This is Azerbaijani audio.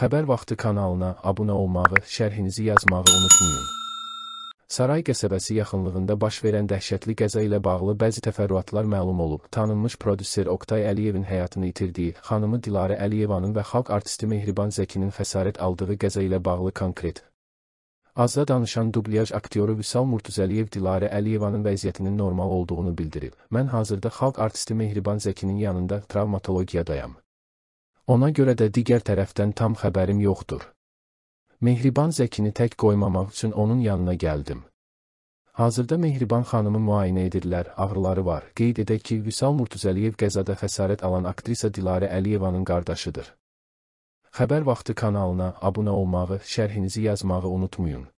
Xəbər Vaxtı kanalına abunə olmağı, şərhinizi yazmağı unutmayın. Saray qəsəbəsi yaxınlığında baş verən dəhşətli qəza ilə bağlı bəzi təfərrüatlar məlum olub. Tanınmış prodüser Oktay Əliyevin həyatını itirdiyi, xanımı Dilarə Əliyevanın və xalq artisti Mehriban Zəkinin xəsarət aldığı qəza ilə bağlı konkret Azza danışan dublyaj aktyoru Vüsal Murtuzəliyev Dilarə Əliyevanın vəziyyətinin normal olduğunu bildirib. Mən hazırda xalq artisti Mehriban Zəkinin yanında travmatologiyadayam. Ona görə də digər tərəfdən tam xəbərim yoxdur. Mehriban Zəkini tək qoymamaq üçün onun yanına gəldim. Hazırda Mehriban xanımı müayinə edirlər, ağrıları var. Qeyd edək ki, Vüsal Murtuzəliyev qəzada xəsarət alan aktrisa Dilarə Əliyevanın qardaşıdır. Xəbər vaxtı kanalına abunə olmağı, şərhinizi yazmağı unutmayın.